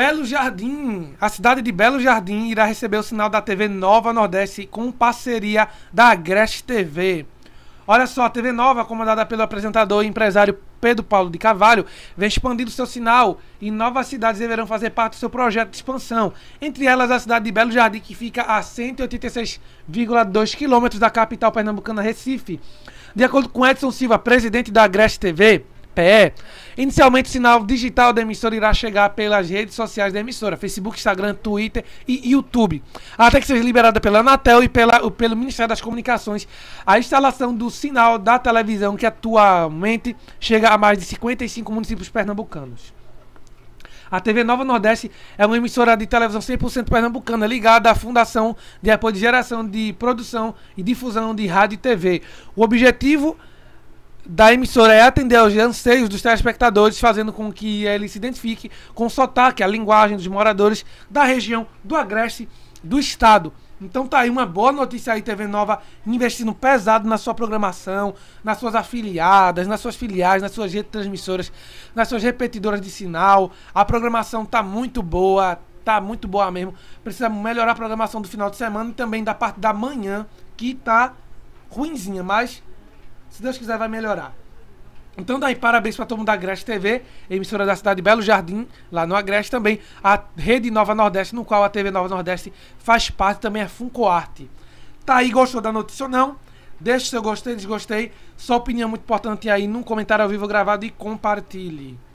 Belo Jardim, a cidade de Belo Jardim irá receber o sinal da TV Nova Nordeste com parceria da Agreste TV. Olha só, a TV Nova, comandada pelo apresentador e empresário Pedro Paulo de Carvalho, vem expandindo seu sinal e novas cidades deverão fazer parte do seu projeto de expansão. Entre elas, a cidade de Belo Jardim, que fica a 186,2 quilômetros da capital pernambucana, Recife. De acordo com Edson Silva, presidente da Agreste TV, Inicialmente, o sinal digital da emissora irá chegar pelas redes sociais da emissora: Facebook, Instagram, Twitter e YouTube. Até que seja liberada pela Anatel e pela, pelo Ministério das Comunicações a instalação do sinal da televisão, que atualmente chega a mais de 55 municípios pernambucanos. A TV Nova Nordeste é uma emissora de televisão 100% pernambucana, ligada à Fundação de Apoio de Geração de Produção e Difusão de Rádio e TV. O objetivo da emissora é atender aos anseios dos telespectadores, fazendo com que ele se identifique com o sotaque, a linguagem dos moradores da região do Agreste do Estado. Então tá aí uma boa notícia aí, TV Nova, investindo pesado na sua programação, nas suas afiliadas, nas suas filiais, nas suas retransmissoras, nas suas repetidoras de sinal. A programação tá muito boa, tá muito boa mesmo. Precisa melhorar a programação do final de semana e também da parte da manhã, que tá ruinzinha, mas se Deus quiser, vai melhorar. Então, daí parabéns para todo mundo da Agreste TV, emissora da cidade de Belo Jardim, lá no Agreste também. A Rede Nova Nordeste, no qual a TV Nova Nordeste faz parte, também é Funcoarte. Tá aí, gostou da notícia ou não? Deixe seu gostei, desgostei. Sua opinião é muito importante aí num comentário ao vivo gravado e compartilhe.